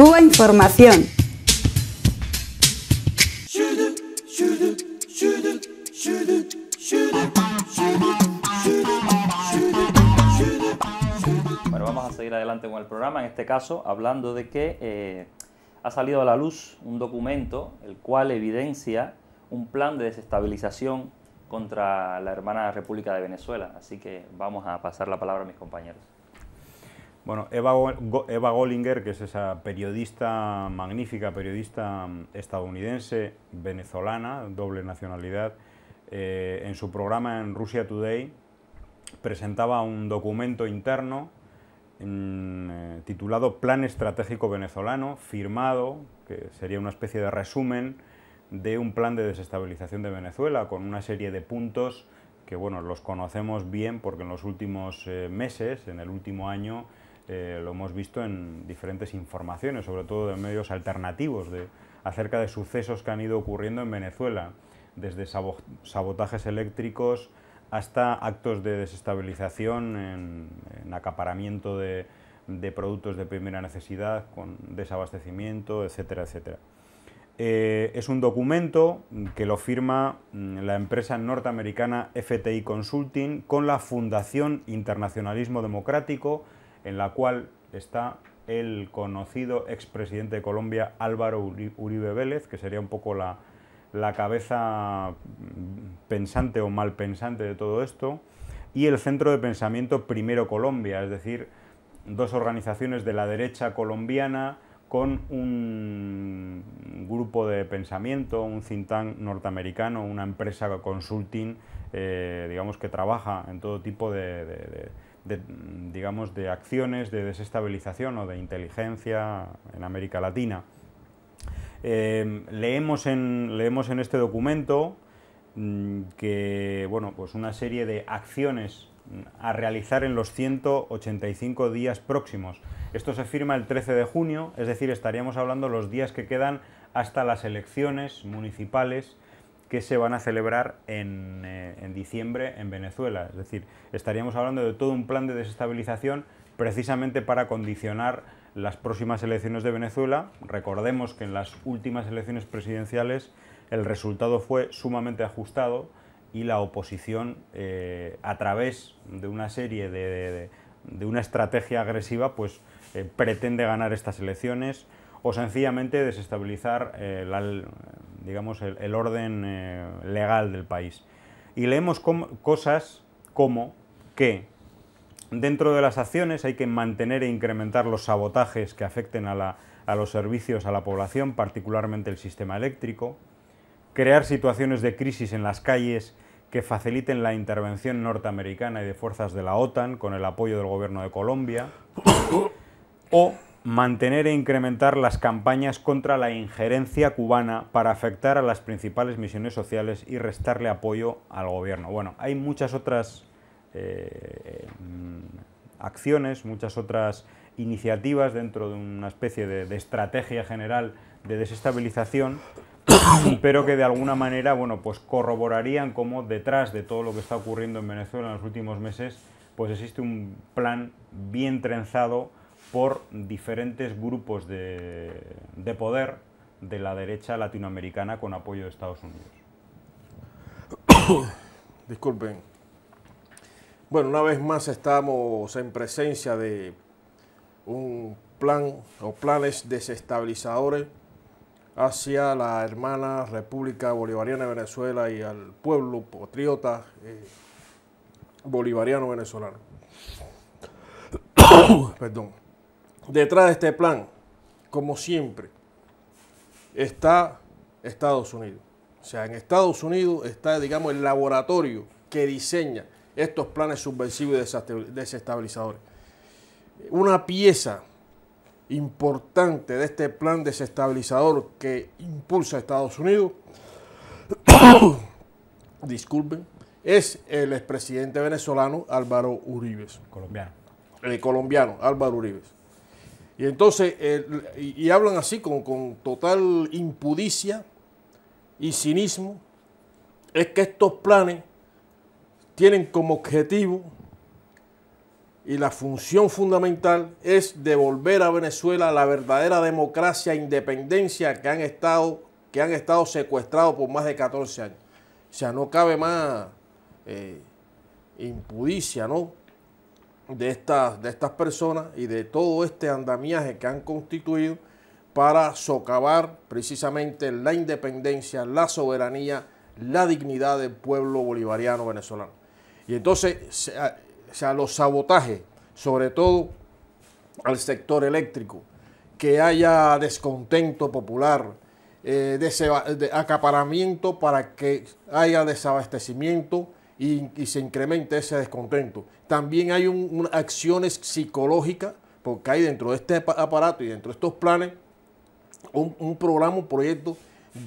Cuba Información. Bueno, vamos a seguir adelante con el programa, en este caso hablando de que eh, ha salido a la luz un documento el cual evidencia un plan de desestabilización contra la hermana República de Venezuela. Así que vamos a pasar la palabra a mis compañeros. Bueno, Eva, Gollinger, que es esa periodista magnífica, periodista mm, estadounidense, venezolana, doble nacionalidad, eh, en su programa en Russia Today presentaba un documento interno mm, eh, titulado Plan Estratégico Venezolano, firmado, que sería una especie de resumen de un plan de desestabilización de Venezuela con una serie de puntos que bueno, los conocemos bien porque en los últimos eh, meses, en el último año, eh, lo hemos visto en diferentes informaciones, sobre todo de medios alternativos, acerca de sucesos que han ido ocurriendo en Venezuela, desde sabotajes eléctricos hasta actos de desestabilización en, acaparamiento de, productos de primera necesidad, con desabastecimiento, etcétera, etcétera. Eh, es un documento que lo firma mm, la empresa norteamericana FTI Consulting con la Fundación Internacionalismo Democrático, en la cual está el conocido expresidente de Colombia Álvaro Uribe Vélez, que sería un poco la, cabeza mm, pensante o mal pensante de todo esto, y el Centro de Pensamiento Primero Colombia, es decir, dos organizaciones de la derecha colombiana con un grupo de pensamiento, un think tank norteamericano, una empresa consulting, eh, digamos que trabaja en todo tipo de, digamos, de acciones de desestabilización o de inteligencia en América Latina. Em, leemos, en, este documento mm, que, bueno, pues una serie de acciones mm, a realizar en los 185 días próximos. Esto se firma el 13 de junio, es decir, estaríamos hablando los días que quedan hasta las elecciones municipales que se van a celebrar eh, en, diciembre en Venezuela. Es decir, estaríamos hablando de todo un plan de desestabilización precisamente para condicionar las próximas elecciones de Venezuela. Recordemos que en las últimas elecciones presidenciales el resultado fue sumamente ajustado y la oposición, eh, a través de una serie de, una estrategia agresiva, pues eh, pretende ganar estas elecciones o sencillamente desestabilizar digamos, el, orden eh, legal del país. Y leemos cosas como que dentro de las acciones hay que mantener e incrementar los sabotajes que afecten a, a los servicios a la población, particularmente el sistema eléctrico, crear situaciones de crisis en las calles que faciliten la intervención norteamericana y de fuerzas de la OTAN con el apoyo del gobierno de Colombia, o mantener e incrementar las campañas contra la injerencia cubana para afectar a las principales misiones sociales y restarle apoyo al gobierno. Bueno, hay muchas otras eh, acciones, muchas otras iniciativas dentro de una especie de, estrategia general de desestabilización, pero que de alguna manera, bueno, pues corroborarían cómo detrás de todo lo que está ocurriendo en Venezuela en los últimos meses, pues existe un plan bien trenzado por diferentes grupos de, poder de la derecha latinoamericana con apoyo de Estados Unidos. Disculpen. Bueno, una vez más estamos en presencia de un plan o planes desestabilizadores hacia la hermana República Bolivariana de Venezuela y al pueblo patriota eh, bolivariano venezolano. Perdón. Detrás de este plan, como siempre, está Estados Unidos. O sea, en Estados Unidos está, digamos, el laboratorio que diseña estos planes subversivos y desestabilizadores. Una pieza importante de este plan desestabilizador que impulsa Estados Unidos, disculpen, es el expresidente venezolano Álvaro Uribe. Colombiano. El eh, colombiano, Álvaro Uribe. Y entonces, eh, y, hablan así con, total impudicia y cinismo, es que estos planes tienen como objetivo y la función fundamental es devolver a Venezuela la verdadera democracia e independencia que han estado, que han estado secuestrados por más de 14 años. O sea, no cabe más eh, impudicia, ¿no? de estas, de estas personas y de todo este andamiaje que han constituido para socavar precisamente la independencia, la soberanía, la dignidad del pueblo bolivariano venezolano. Y entonces, o sea, los sabotajes, sobre todo al sector eléctrico, que haya descontento popular, eh, de acaparamiento para que haya desabastecimiento y, se incrementa ese descontento. También hay un, acciones psicológicas, porque hay dentro de este aparato y dentro de estos planes un, programa, un proyecto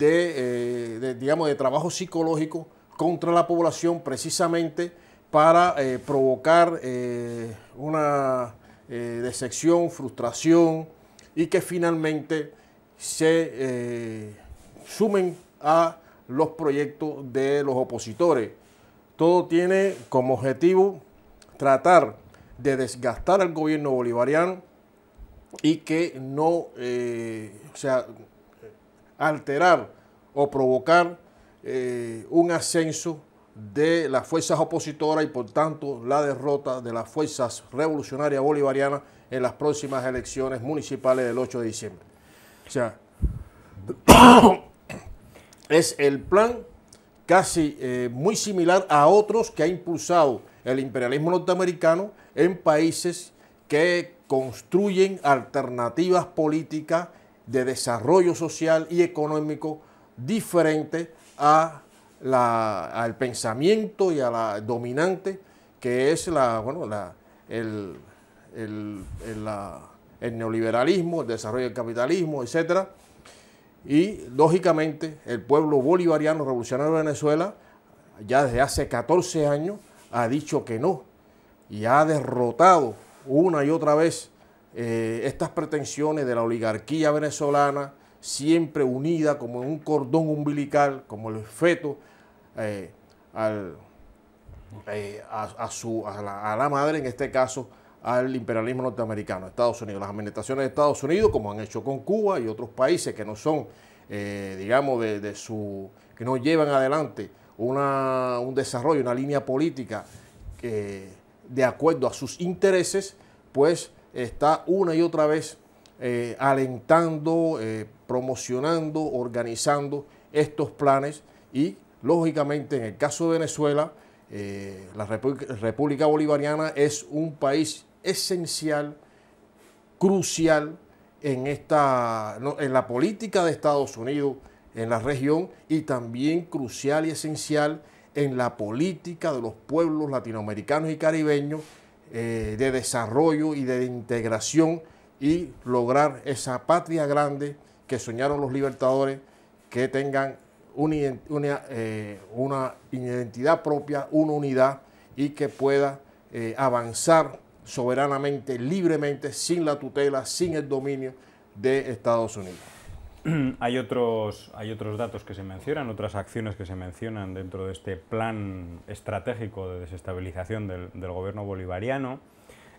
eh, de, digamos, de trabajo psicológico contra la población precisamente para eh, provocar eh, una decepción, frustración y que finalmente se sumen a los proyectos de los opositores todo tiene como objetivo tratar de desgastar al gobierno bolivariano y que no, eh, o sea, alterar o provocar eh, un ascenso de las fuerzas opositoras y por tanto la derrota de las fuerzas revolucionarias bolivarianas en las próximas elecciones municipales del 8 de diciembre. O sea, es el plan casi eh, muy similar a otros que ha impulsado el imperialismo norteamericano en países que construyen alternativas políticas de desarrollo social y económico diferente a al pensamiento y a la dominante que es la, el, el, neoliberalismo, el desarrollo del capitalismo, etc., y lógicamente el pueblo bolivariano revolucionario de Venezuela ya desde hace 14 años ha dicho que no y ha derrotado una y otra vez eh, estas pretensiones de la oligarquía venezolana, siempre unida como un cordón umbilical, como el feto eh, al, eh, a, a, su, la, a la madre en este caso al imperialismo norteamericano, Estados Unidos, las administraciones de Estados Unidos, como han hecho con Cuba y otros países que no son, eh, digamos, de, su, que no llevan adelante una, un desarrollo, una línea política que, de acuerdo a sus intereses, pues está una y otra vez eh, alentando, eh, promocionando, organizando estos planes y, lógicamente, en el caso de Venezuela, la República Bolivariana es un país esencial, crucial en, esta, en la política de Estados Unidos en la región y también crucial y esencial en la política de los pueblos latinoamericanos y caribeños eh, de desarrollo y de integración y lograr esa patria grande que soñaron los libertadores, que tengan una, eh, identidad propia, una unidad y que pueda eh, avanzar soberanamente, libremente, sin la tutela, sin el dominio de Estados Unidos. Hay otros, datos que se mencionan, otras acciones que se mencionan dentro de este plan estratégico de desestabilización del, gobierno bolivariano.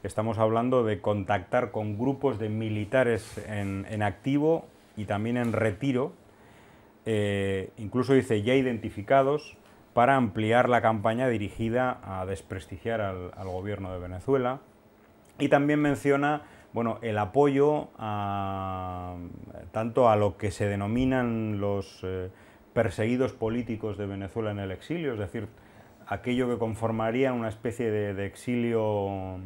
Estamos hablando de contactar con grupos de militares en, activo y también en retiro, eh, incluso dice ya identificados, para ampliar la campaña dirigida a desprestigiar al gobierno de Venezuela y también menciona bueno, el apoyo tanto a lo que se denominan los eh, perseguidos políticos de Venezuela en el exilio, es decir, aquello que conformaría una especie de, exilio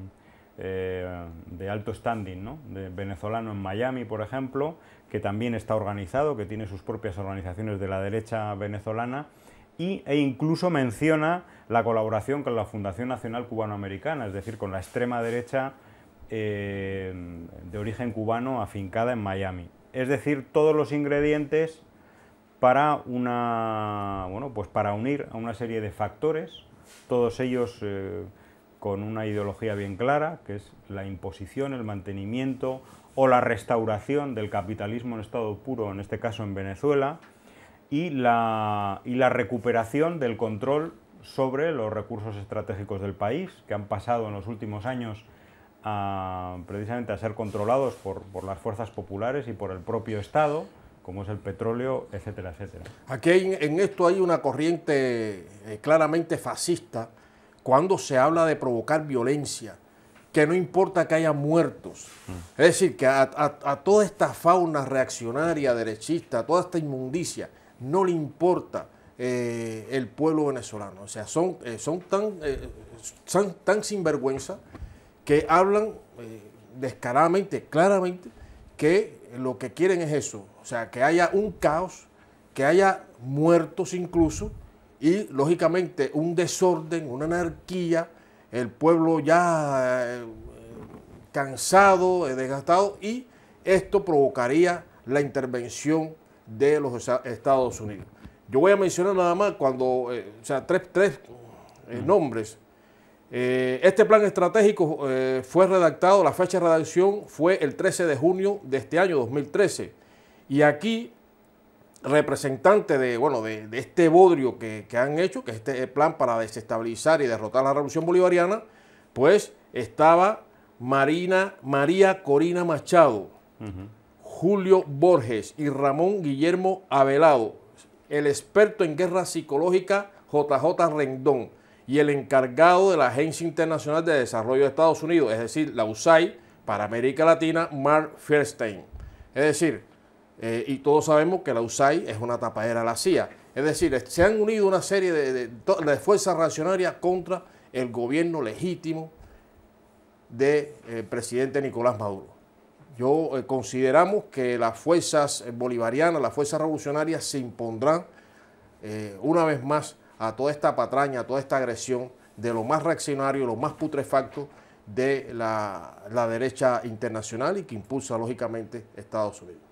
eh, de alto standing, ¿no? de venezolano en Miami, por ejemplo, que también está organizado, que tiene sus propias organizaciones de la derecha venezolana, e incluso menciona la colaboración con la Fundación Nacional Cubanoamericana, es decir, con la extrema derecha eh, de origen cubano afincada en Miami. Es decir, todos los ingredientes para una bueno, pues para unir a una serie de factores, todos ellos eh, con una ideología bien clara, que es la imposición, el mantenimiento o la restauración del capitalismo en estado puro, en este caso en Venezuela, y la, y la recuperación del control sobre los recursos estratégicos del país, que han pasado en los últimos años precisamente a ser controlados por, las fuerzas populares y por el propio Estado, como es el petróleo, etcétera, etcétera. Aquí en esto hay una corriente eh, claramente fascista cuando se habla de provocar violencia, que no importa que haya muertos. Mm. Es decir, que a, toda esta fauna reaccionaria, derechista, toda esta inmundicia, no le importa eh, el pueblo venezolano. O sea, son, eh, son, tan, eh, son tan sinvergüenza que hablan descaradamente, claramente, que lo que quieren es eso. O sea, que haya un caos, que haya muertos incluso y, lógicamente, un desorden, una anarquía, el pueblo ya cansado, desgastado y esto provocaría la intervención de los Estados Unidos. Yo voy a mencionar nada más cuando, eh, o sea, tres, eh, nombres. Eh, este plan estratégico fue redactado, la fecha de redacción fue el 13 de junio de este año 2013. Y aquí, representante de, bueno, de, este bodrio que, han hecho, que es este plan para desestabilizar y derrotar la revolución bolivariana, pues estaba Marina, María Corina Machado, Julio Borges y Ramón Guillermo Avelado el experto en guerra psicológica JJ Rendón y el encargado de la Agencia Internacional de Desarrollo de Estados Unidos, es decir, la USAID, para América Latina, Mark Fierstein. Es decir, eh, y todos sabemos que la USAID es una tapadera a la CIA. Es decir, se han unido una serie de, fuerzas reaccionarias contra el gobierno legítimo del eh, presidente Nicolás Maduro. Yo eh, consideramos que las fuerzas bolivarianas, las fuerzas revolucionarias se impondrán eh, una vez más a toda esta patraña, a toda esta agresión de lo más reaccionario, lo más putrefacto de la derecha internacional y que impulsa lógicamente Estados Unidos.